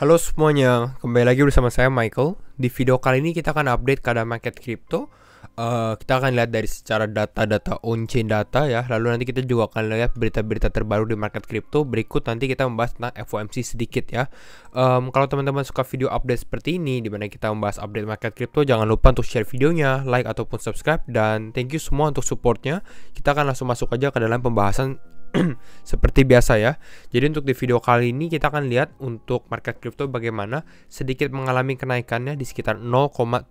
Halo semuanya, kembali lagi bersama saya Michael. Di video kali ini kita akan update keadaan market crypto. Uh, kita akan lihat dari secara data-data on-chain data ya. Lalu nanti kita juga akan lihat berita-berita terbaru di market crypto. Berikut nanti kita membahas tentang FOMC sedikit ya. Um, kalau teman-teman suka video update seperti ini, di mana kita membahas update market crypto, jangan lupa untuk share videonya, like ataupun subscribe. Dan thank you semua untuk supportnya. Kita akan langsung masuk aja ke dalam pembahasan Seperti biasa ya. Jadi untuk di video kali ini kita akan lihat untuk market crypto bagaimana sedikit mengalami kenaikannya di sekitar 0,7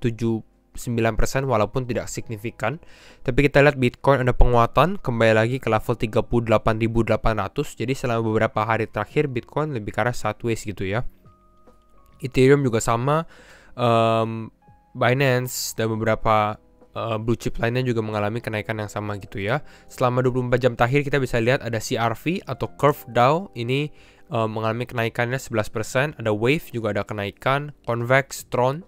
9% walaupun tidak signifikan. Tapi kita lihat Bitcoin ada penguatan kembali lagi ke level 38.800. Jadi selama beberapa hari terakhir Bitcoin lebih ke arah sideways gitu ya. Ethereum juga sama. Um, Binance dan beberapa Eh, blue chip lainnya juga mengalami kenaikan yang sama gitu ya. Selama 24 jam terakhir kita bisa lihat ada CRV atau Curve Dow ini uh, mengalami kenaikannya 11%, ada Wave juga ada kenaikan, Convex, Tron,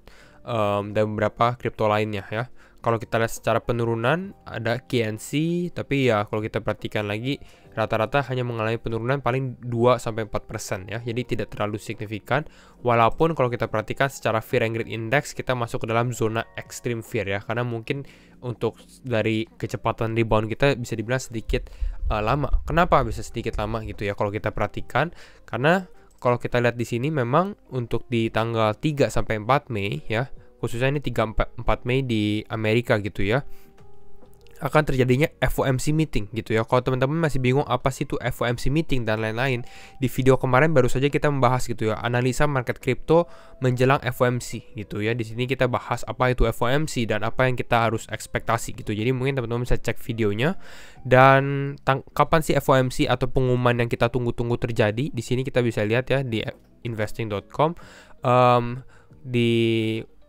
um, eh, dan beberapa crypto lainnya ya kalau kita lihat secara penurunan ada KNC tapi ya kalau kita perhatikan lagi rata-rata hanya mengalami penurunan paling 2 sampai 4% ya. Jadi tidak terlalu signifikan walaupun kalau kita perhatikan secara fear and greed index kita masuk ke dalam zona extreme fear ya karena mungkin untuk dari kecepatan rebound kita bisa dibilang sedikit uh, lama. Kenapa bisa sedikit lama gitu ya kalau kita perhatikan karena kalau kita lihat di sini memang untuk di tanggal 3 sampai 4 Mei ya khususnya ini 3 4 Mei di Amerika gitu ya akan terjadinya FOMC meeting gitu ya. Kalau teman-teman masih bingung apa sih itu FOMC meeting dan lain-lain, di video kemarin baru saja kita membahas gitu ya, analisa market crypto menjelang FOMC gitu ya. Di sini kita bahas apa itu FOMC dan apa yang kita harus ekspektasi gitu. Jadi mungkin teman-teman bisa cek videonya dan kapan sih FOMC atau pengumuman yang kita tunggu-tunggu terjadi. Di sini kita bisa lihat ya di investing.com um, di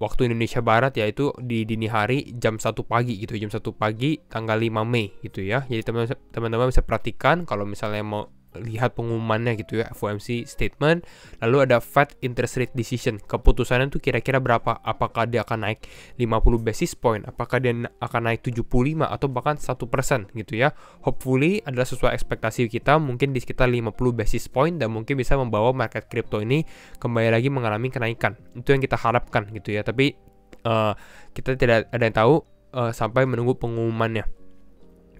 waktu Indonesia Barat yaitu di dini hari jam 1 pagi gitu jam 1 pagi tanggal 5 Mei gitu ya jadi teman-teman bisa perhatikan kalau misalnya mau lihat pengumumannya gitu ya FOMC statement lalu ada Fed interest rate decision keputusannya tuh kira-kira berapa apakah dia akan naik 50 basis point apakah dia akan naik 75 atau bahkan 1% gitu ya hopefully adalah sesuai ekspektasi kita mungkin di sekitar 50 basis point dan mungkin bisa membawa market crypto ini kembali lagi mengalami kenaikan itu yang kita harapkan gitu ya tapi uh, kita tidak ada yang tahu uh, sampai menunggu pengumumannya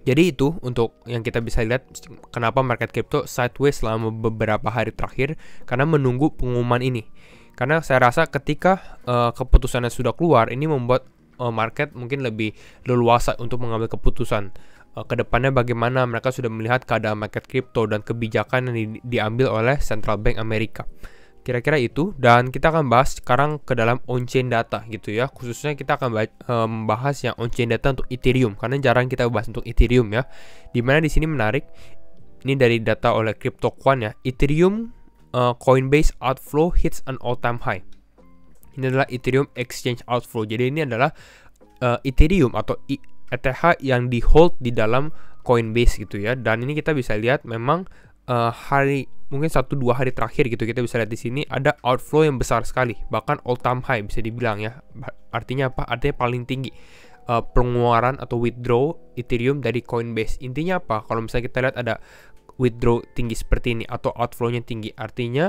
jadi itu untuk yang kita bisa lihat kenapa market crypto sideways selama beberapa hari terakhir karena menunggu pengumuman ini. Karena saya rasa ketika uh, keputusannya sudah keluar ini membuat uh, market mungkin lebih leluasa untuk mengambil keputusan. Uh, eh, kedepannya bagaimana mereka sudah melihat keadaan market crypto dan kebijakan yang di diambil oleh central bank Amerika. Kira-kira itu dan kita akan bahas sekarang ke dalam on-chain data gitu ya. Khususnya kita akan eh, membahas yang on-chain data untuk Ethereum karena jarang kita bahas untuk Ethereum ya. Dimana di sini menarik ini dari data oleh CryptoQuant ya. Ethereum uh, Coinbase outflow hits an all-time high. Ini adalah Ethereum exchange outflow. Jadi ini adalah uh, Ethereum atau ETH e yang di hold di dalam Coinbase gitu ya. Dan ini kita bisa lihat memang uh, hari mungkin satu dua hari terakhir gitu kita bisa lihat di sini ada outflow yang besar sekali bahkan all time high bisa dibilang ya artinya apa artinya paling tinggi uh, pengeluaran atau withdraw Ethereum dari Coinbase intinya apa kalau misalnya kita lihat ada withdraw tinggi seperti ini atau outflownya tinggi artinya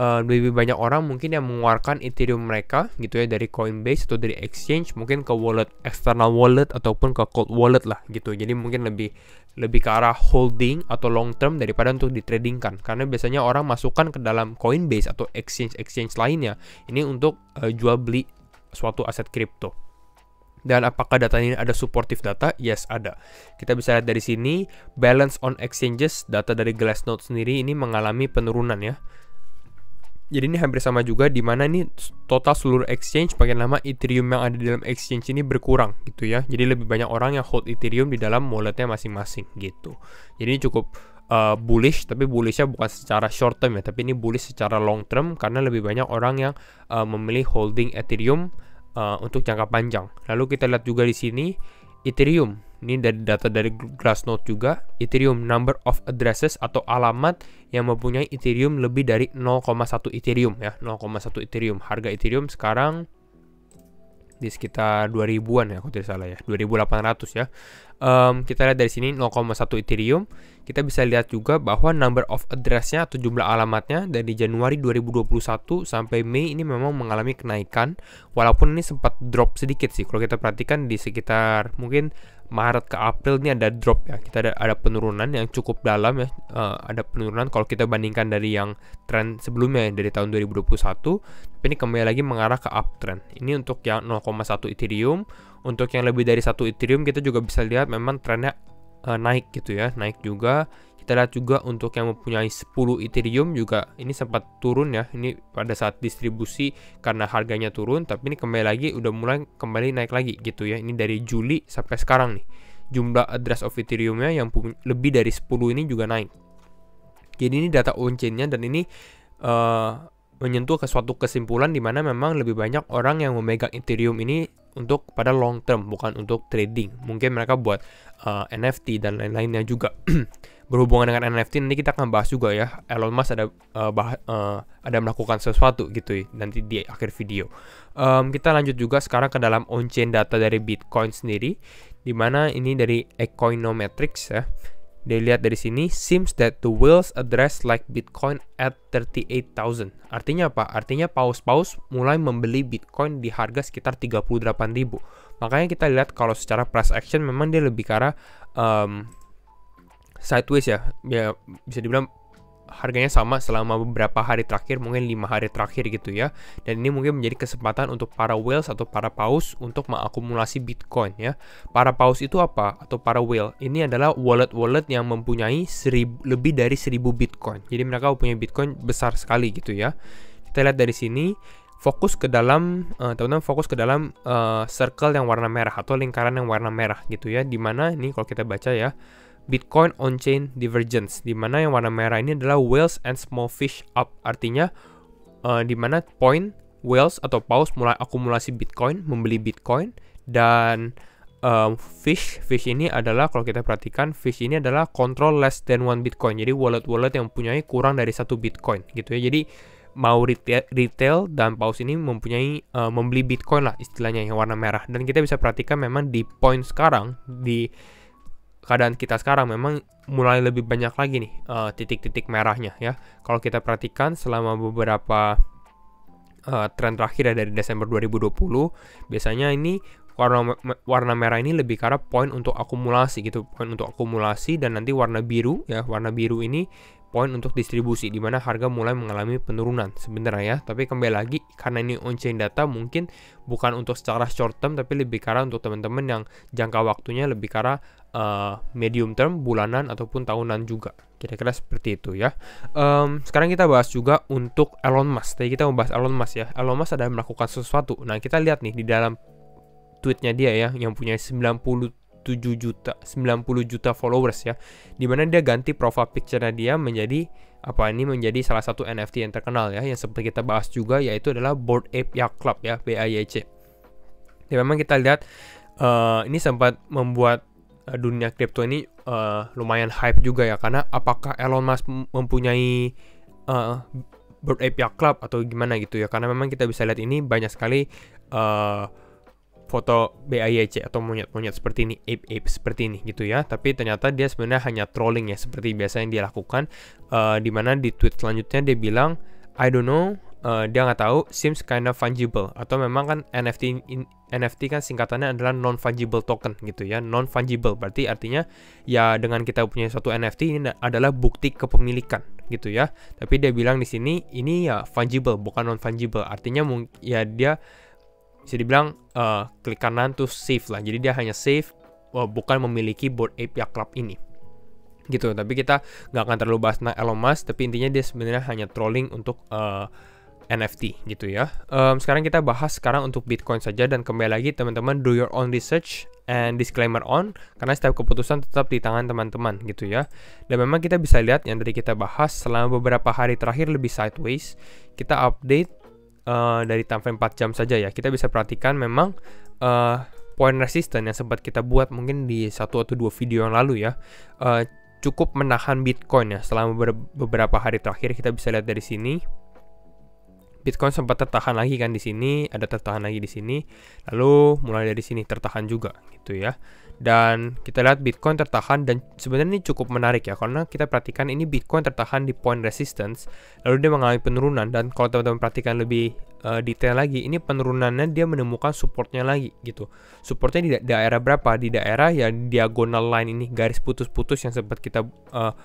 uh, lebih banyak orang mungkin yang mengeluarkan Ethereum mereka gitu ya dari Coinbase atau dari exchange mungkin ke wallet external wallet ataupun ke cold wallet lah gitu. Jadi mungkin lebih lebih ke arah holding atau long term daripada untuk ditradingkan karena biasanya orang masukkan ke dalam Coinbase atau exchange exchange lainnya ini untuk uh, jual beli suatu aset kripto. Dan apakah data ini ada supportive data? Yes, ada. Kita bisa lihat dari sini, balance on exchanges, data dari Glassnode sendiri ini mengalami penurunan ya jadi ini hampir sama juga di mana ini total seluruh exchange pakai nama Ethereum yang ada di dalam exchange ini berkurang gitu ya. Jadi lebih banyak orang yang hold Ethereum di dalam walletnya masing-masing gitu. Jadi ini cukup uh, bullish tapi bullishnya bukan secara short term ya, tapi ini bullish secara long term karena lebih banyak orang yang uh, memilih holding Ethereum uh, untuk jangka panjang. Lalu kita lihat juga di sini Ethereum ini dari data dari Glassnode juga, Ethereum number of addresses atau alamat yang mempunyai Ethereum lebih dari 0,1 Ethereum ya, 0,1 Ethereum. Harga Ethereum sekarang di sekitar 2000-an ya kalau tidak salah ya, 2800 ya. Um, kita lihat dari sini 0,1 Ethereum. Kita bisa lihat juga bahwa number of address atau jumlah alamatnya dari Januari 2021 sampai Mei ini memang mengalami kenaikan walaupun ini sempat drop sedikit sih kalau kita perhatikan di sekitar mungkin Maret ke April ini ada drop ya kita ada ada penurunan yang cukup dalam ya uh, ada penurunan kalau kita bandingkan dari yang tren sebelumnya ya, dari tahun 2021 tapi ini kembali lagi mengarah ke uptrend ini untuk yang 0,1 Ethereum untuk yang lebih dari satu Ethereum kita juga bisa lihat memang trennya uh, naik gitu ya naik juga kita lihat juga untuk yang mempunyai 10 Ethereum juga ini sempat turun ya. Ini pada saat distribusi karena harganya turun tapi ini kembali lagi udah mulai kembali naik lagi gitu ya. Ini dari Juli sampai sekarang nih. Jumlah address of Ethereumnya yang lebih dari 10 ini juga naik. Jadi ini data on-chainnya dan ini uh, menyentuh ke suatu kesimpulan di mana memang lebih banyak orang yang memegang Ethereum ini untuk pada long term bukan untuk trading. Mungkin mereka buat uh, eh, NFT dan lain-lainnya juga. berhubungan dengan NFT nanti kita akan bahas juga ya Elon Musk ada uh, bah, uh, ada melakukan sesuatu gitu ya nanti di akhir video. Um, kita lanjut juga sekarang ke dalam on-chain data dari Bitcoin sendiri, dimana ini dari Ecoinometrics ya. Dilihat dari sini, seems that the whales address like Bitcoin at 38,000. Artinya apa? Artinya paus-paus mulai membeli Bitcoin di harga sekitar 38.000. Makanya kita lihat kalau secara price action memang dia lebih ke um, sideways ya ya bisa dibilang harganya sama selama beberapa hari terakhir mungkin lima hari terakhir gitu ya dan ini mungkin menjadi kesempatan untuk para whales atau para paus untuk mengakumulasi bitcoin ya para paus itu apa atau para whale ini adalah wallet wallet yang mempunyai seribu, lebih dari 1000 bitcoin jadi mereka punya bitcoin besar sekali gitu ya kita lihat dari sini fokus ke dalam uh, teman-teman fokus ke dalam uh, circle yang warna merah atau lingkaran yang warna merah gitu ya dimana ini kalau kita baca ya Bitcoin on-chain divergence, di mana yang warna merah ini adalah whales and small fish up, artinya uh, di mana point whales atau paus mulai akumulasi Bitcoin, membeli Bitcoin dan um, fish, fish ini adalah kalau kita perhatikan fish ini adalah control less than one Bitcoin, jadi wallet-wallet yang mempunyai kurang dari satu Bitcoin gitu ya, jadi mau retail, retail dan paus ini mempunyai uh, membeli Bitcoin lah istilahnya yang warna merah dan kita bisa perhatikan memang di point sekarang di keadaan kita sekarang memang mulai lebih banyak lagi nih eh, titik-titik uh, merahnya ya. Kalau kita perhatikan selama beberapa uh, tren terakhir ya dari Desember 2020, biasanya ini warna warna merah ini lebih karena poin untuk akumulasi gitu, poin untuk akumulasi dan nanti warna biru ya, warna biru ini poin untuk distribusi di mana harga mulai mengalami penurunan sebenarnya ya. Tapi kembali lagi karena ini on chain data mungkin bukan untuk secara short term tapi lebih karena untuk teman-teman yang jangka waktunya lebih karena uh, eh, medium term bulanan ataupun tahunan juga. Kira-kira seperti itu ya. Um, sekarang kita bahas juga untuk Elon Musk. Tadi kita membahas Elon Musk ya. Elon Musk ada melakukan sesuatu. Nah, kita lihat nih di dalam tweetnya dia ya yang punya 90 juta 90 juta followers ya dimana dia ganti profile picture dia menjadi apa ini menjadi salah satu NFT yang terkenal ya yang seperti kita bahas juga yaitu adalah Board Ape Yacht Club ya BAYC ya memang kita lihat uh, ini sempat membuat eh, dunia kripto ini uh, lumayan hype juga ya karena apakah Elon Musk mempunyai uh, Bird Ape Yacht Club atau gimana gitu ya karena memang kita bisa lihat ini banyak sekali uh, foto BAYC atau monyet-monyet seperti ini, ape-ape seperti ini gitu ya. Tapi ternyata dia sebenarnya hanya trolling ya seperti biasa yang dia lakukan uh, eh, dimana di tweet selanjutnya dia bilang I don't know uh, dia nggak tahu seems kind of fungible atau memang kan NFT in, NFT kan singkatannya adalah non fungible token gitu ya non fungible berarti artinya ya dengan kita punya suatu NFT ini adalah bukti kepemilikan gitu ya tapi dia bilang di sini ini ya fungible bukan non fungible artinya ya dia bisa dibilang uh, klik kanan tuh save lah. Jadi dia hanya save uh, eh, bukan memiliki board API club ini gitu tapi kita nggak akan terlalu bahas tentang Elon Musk tapi intinya dia sebenarnya hanya trolling untuk uh, eh, NFT gitu ya um, sekarang kita bahas sekarang untuk Bitcoin saja dan kembali lagi teman-teman do your own research and disclaimer on karena setiap keputusan tetap di tangan teman-teman gitu ya dan memang kita bisa lihat yang tadi kita bahas selama beberapa hari terakhir lebih sideways kita update Eh, dari time frame 4 jam saja ya, kita bisa perhatikan memang uh, point resistance yang sempat kita buat mungkin di satu atau dua video yang lalu ya. Uh, cukup menahan Bitcoin ya selama beberapa hari terakhir kita bisa lihat dari sini Bitcoin sempat tertahan lagi kan di sini, ada tertahan lagi di sini, lalu mulai dari sini tertahan juga gitu ya dan kita lihat Bitcoin tertahan dan sebenarnya ini cukup menarik ya karena kita perhatikan ini Bitcoin tertahan di point resistance lalu dia mengalami penurunan dan kalau teman-teman perhatikan lebih uh, detail lagi ini penurunannya dia menemukan supportnya lagi gitu supportnya di da daerah berapa di daerah yang diagonal line ini garis putus-putus yang sempat kita uh,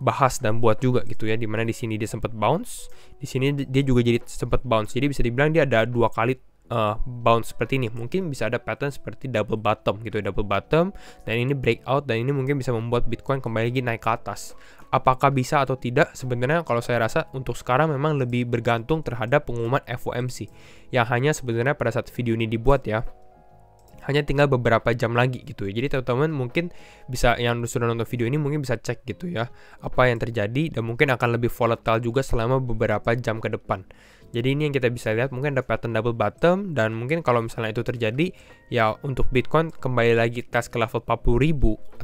bahas dan buat juga gitu ya dimana di sini dia sempat bounce di sini dia juga jadi sempat bounce jadi bisa dibilang dia ada dua kali uh, bounce seperti ini. Mungkin bisa ada pattern seperti double bottom gitu, double bottom dan ini breakout dan ini mungkin bisa membuat Bitcoin kembali lagi naik ke atas. Apakah bisa atau tidak? Sebenarnya kalau saya rasa untuk sekarang memang lebih bergantung terhadap pengumuman FOMC yang hanya sebenarnya pada saat video ini dibuat ya hanya tinggal beberapa jam lagi gitu ya. Jadi teman-teman mungkin bisa yang sudah nonton video ini mungkin bisa cek gitu ya apa yang terjadi dan mungkin akan lebih volatile juga selama beberapa jam ke depan. Jadi ini yang kita bisa lihat mungkin ada pattern double bottom dan mungkin kalau misalnya itu terjadi ya untuk Bitcoin kembali lagi tes ke level 40.000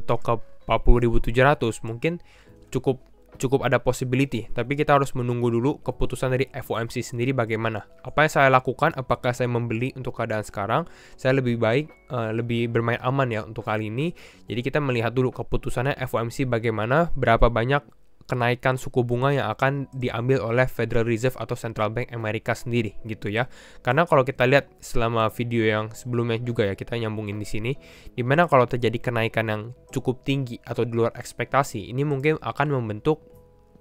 atau ke 40.700 mungkin cukup cukup ada possibility, tapi kita harus menunggu dulu keputusan dari FOMC sendiri bagaimana. Apa yang saya lakukan? Apakah saya membeli untuk keadaan sekarang? Saya lebih baik uh, lebih bermain aman ya untuk kali ini. Jadi kita melihat dulu keputusannya FOMC bagaimana, berapa banyak kenaikan suku bunga yang akan diambil oleh Federal Reserve atau Central Bank Amerika sendiri gitu ya. Karena kalau kita lihat selama video yang sebelumnya juga ya kita nyambungin di sini, dimana kalau terjadi kenaikan yang cukup tinggi atau di luar ekspektasi, ini mungkin akan membentuk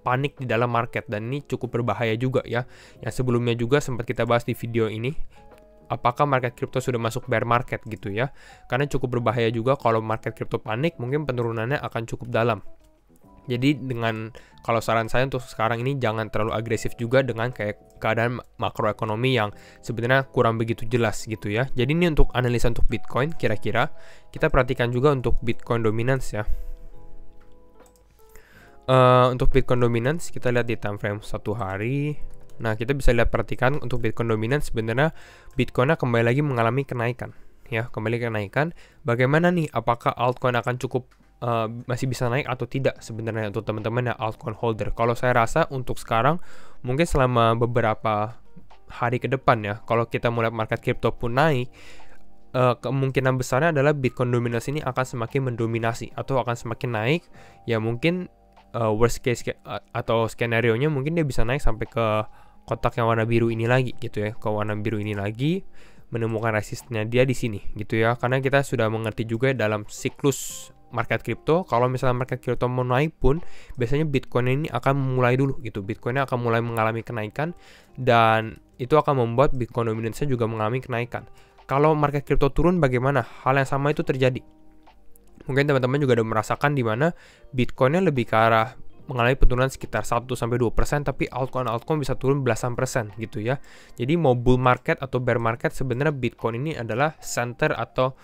panik di dalam market dan ini cukup berbahaya juga ya. Yang sebelumnya juga sempat kita bahas di video ini apakah market crypto sudah masuk bear market gitu ya. Karena cukup berbahaya juga kalau market crypto panik mungkin penurunannya akan cukup dalam jadi dengan kalau saran saya untuk sekarang ini jangan terlalu agresif juga dengan kayak keadaan makroekonomi yang sebenarnya kurang begitu jelas gitu ya. Jadi ini untuk analisa untuk Bitcoin kira-kira kita perhatikan juga untuk Bitcoin dominance ya. Uh, untuk Bitcoin dominance kita lihat di time frame satu hari. Nah kita bisa lihat perhatikan untuk Bitcoin dominance sebenarnya Bitcoinnya kembali lagi mengalami kenaikan ya kembali kenaikan. Bagaimana nih? Apakah altcoin akan cukup Eh, masih bisa naik atau tidak sebenarnya untuk teman-teman yang altcoin holder. Kalau saya rasa untuk sekarang mungkin selama beberapa hari ke depan ya, kalau kita mulai market crypto pun naik, uh, kemungkinan besarnya adalah Bitcoin dominasi ini akan semakin mendominasi atau akan semakin naik. Ya mungkin uh, worst case uh, atau skenario nya mungkin dia bisa naik sampai ke kotak yang warna biru ini lagi gitu ya, ke warna biru ini lagi menemukan resistnya dia di sini gitu ya karena kita sudah mengerti juga dalam siklus market crypto kalau misalnya market crypto mau naik pun biasanya Bitcoin ini akan mulai dulu gitu Bitcoinnya akan mulai mengalami kenaikan dan itu akan membuat Bitcoin dominance juga mengalami kenaikan kalau market crypto turun bagaimana hal yang sama itu terjadi mungkin teman-teman juga ada merasakan di mana Bitcoinnya lebih ke arah mengalami penurunan sekitar 1 sampai 2% tapi altcoin altcoin bisa turun belasan persen gitu ya. Jadi mau bull market atau bear market sebenarnya Bitcoin ini adalah center atau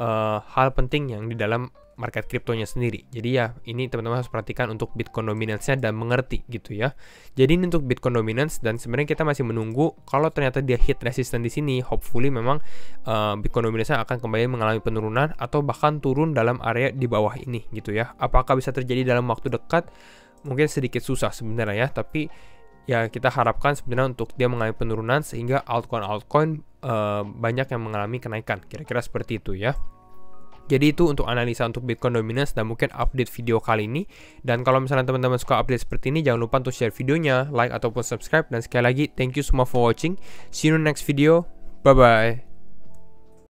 uh, hal penting yang di dalam market kriptonya sendiri. Jadi ya ini teman-teman harus perhatikan untuk Bitcoin dominance-nya dan mengerti gitu ya. Jadi ini untuk Bitcoin dominance dan sebenarnya kita masih menunggu kalau ternyata dia hit resistance di sini, hopefully memang uh, Bitcoin dominance akan kembali mengalami penurunan atau bahkan turun dalam area di bawah ini gitu ya. Apakah bisa terjadi dalam waktu dekat? Mungkin sedikit susah sebenarnya ya, tapi ya kita harapkan sebenarnya untuk dia mengalami penurunan sehingga altcoin altcoin uh, eh, banyak yang mengalami kenaikan. Kira-kira seperti itu ya. Jadi itu untuk analisa untuk Bitcoin Dominance dan mungkin update video kali ini. Dan kalau misalnya teman-teman suka update seperti ini, jangan lupa untuk share videonya, like ataupun subscribe. Dan sekali lagi, thank you semua for watching. See you in next video. Bye-bye.